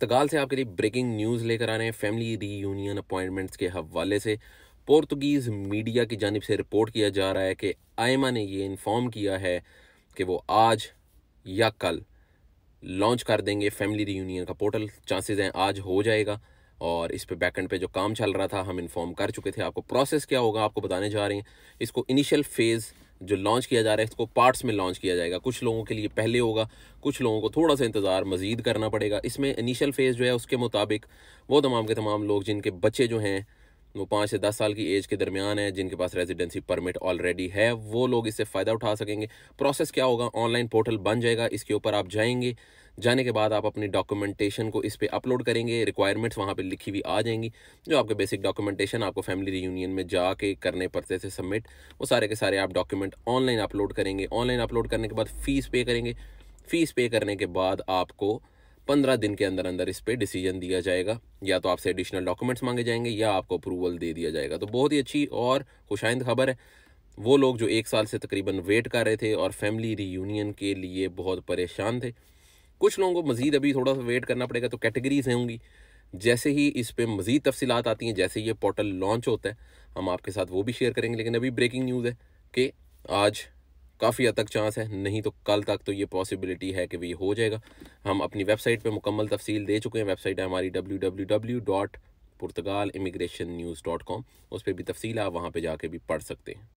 तगाल से आपके लिए ब्रेकिंग न्यूज़ लेकर आ रहे हैं फैमिली रीयूनियन अपॉइंटमेंट्स के हवाले से पोर्तुगीज़ मीडिया की जानब से रिपोर्ट किया जा रहा है कि आयमा ने ये इन्फॉर्म किया है कि वो आज या कल लॉन्च कर देंगे फैमिली रीयूनियन का पोर्टल चांसेस हैं आज हो जाएगा और इस पे बैकएंड पे जो काम चल रहा था हम इन्फॉर्म कर चुके थे आपको प्रोसेस क्या होगा आपको बताने जा रहे हैं इसको इनिशियल फेज़ जो लॉन्च किया जा रहा है इसको पार्ट्स में लॉन्च किया जाएगा कुछ लोगों के लिए पहले होगा कुछ लोगों को थोड़ा सा इंतज़ार मज़ीद करना पड़ेगा इसमें इनिशियल फेज़ जो है उसके मुताबिक वो तमाम के तमाम लोग जिनके बच्चे जो हैं वो पाँच से दस साल की एज के दरमियान है जिनके पास रेजिडेंसी परमिट ऑलरेडी है वो लोग इससे फ़ायदा उठा सकेंगे प्रोसेस क्या होगा ऑनलाइन पोर्टल बन जाएगा इसके ऊपर आप जाएंगे जाने के बाद आप अपनी डॉक्यूमेंटेशन को इस पर अपलोड करेंगे रिक्वायरमेंट्स वहाँ पर लिखी हुई आ जाएंगी जो आपके बेसिक डॉक्यूमेंटेशन आपको फैमिली रियूनियन में जाके करने पड़ते थे सबमिट वो सारे के सारे आप डॉक्यूमेंट ऑनलाइन अपलोड करेंगे ऑनलाइन अपलोड करने के बाद फ़ीस पे करेंगे फ़ीस पे करने के बाद आपको पंद्रह दिन के अंदर अंदर इस पर डिसीजन दिया जाएगा या तो आपसे एडिशनल डॉक्यूमेंट्स मांगे जाएंगे या आपको अप्रूवल दे दिया जाएगा तो बहुत ही अच्छी और खुशाइंद खबर है वो लोग जो एक साल से तकरीबन वेट कर रहे थे और फैमिली रीयूनियन के लिए बहुत परेशान थे कुछ लोगों को मज़ीद अभी थोड़ा सा वेट करना पड़ेगा तो कैटेगरीज होंगी जैसे ही इस पर मज़ीद तफसीत आती हैं जैसे ये पोर्टल लॉन्च होता है हम आपके साथ वो भी शेयर करेंगे लेकिन अभी ब्रेकिंग न्यूज़ है कि आज काफ़ी हद तक चांस है नहीं तो कल तक तो ये पॉसिबिलिटी है कि भाई हो जाएगा हम अपनी वेबसाइट पे मुकम्मल तफसील दे चुके हैं वेबसाइट है हमारी W W W dot Portugal immigration news dot com उस पर भी तफसील आप वहाँ पर जाके भी पढ़ सकते हैं